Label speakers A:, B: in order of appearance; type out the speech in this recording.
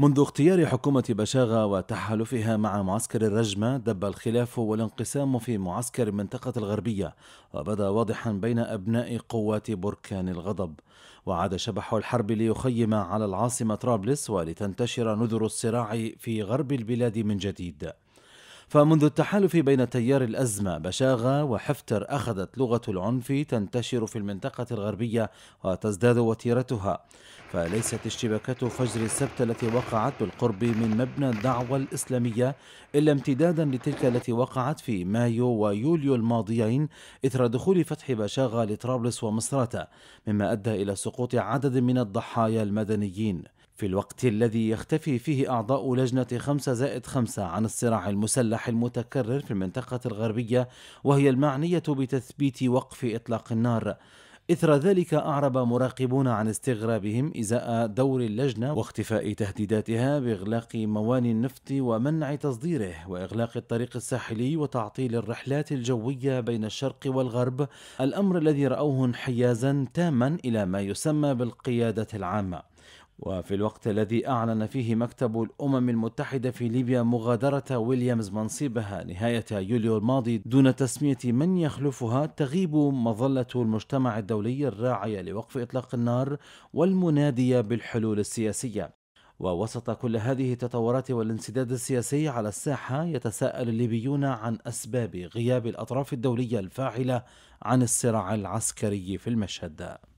A: منذ اختيار حكومة بشاغة وتحالفها مع معسكر الرجمة دب الخلاف والانقسام في معسكر المنطقة الغربية وبدا واضحا بين أبناء قوات بركان الغضب وعاد شبح الحرب ليخيم على العاصمة طرابلس ولتنتشر نذر الصراع في غرب البلاد من جديد فمنذ التحالف بين تيار الأزمة بشاغة وحفتر أخذت لغة العنف تنتشر في المنطقة الغربية وتزداد وتيرتها فليست اشتباكات فجر السبت التي وقعت بالقرب من مبنى الدعوة الإسلامية إلا امتدادا لتلك التي وقعت في مايو ويوليو الماضيين إثر دخول فتح بشاغة لطرابلس ومصراتة مما أدى إلى سقوط عدد من الضحايا المدنيين في الوقت الذي يختفي فيه أعضاء لجنة 5 زائد 5 عن الصراع المسلح المتكرر في المنطقة الغربية وهي المعنية بتثبيت وقف إطلاق النار إثر ذلك أعرب مراقبون عن استغرابهم إزاء دور اللجنة واختفاء تهديداتها بإغلاق مواني النفط ومنع تصديره وإغلاق الطريق الساحلي وتعطيل الرحلات الجوية بين الشرق والغرب الأمر الذي رأوه انحيازا تاما إلى ما يسمى بالقيادة العامة وفي الوقت الذي أعلن فيه مكتب الأمم المتحدة في ليبيا مغادرة ويليامز منصبها نهاية يوليو الماضي دون تسمية من يخلفها تغيب مظلة المجتمع الدولي الراعية لوقف إطلاق النار والمنادية بالحلول السياسية ووسط كل هذه التطورات والانسداد السياسي على الساحة يتساءل الليبيون عن أسباب غياب الأطراف الدولية الفاعلة عن الصراع العسكري في المشهد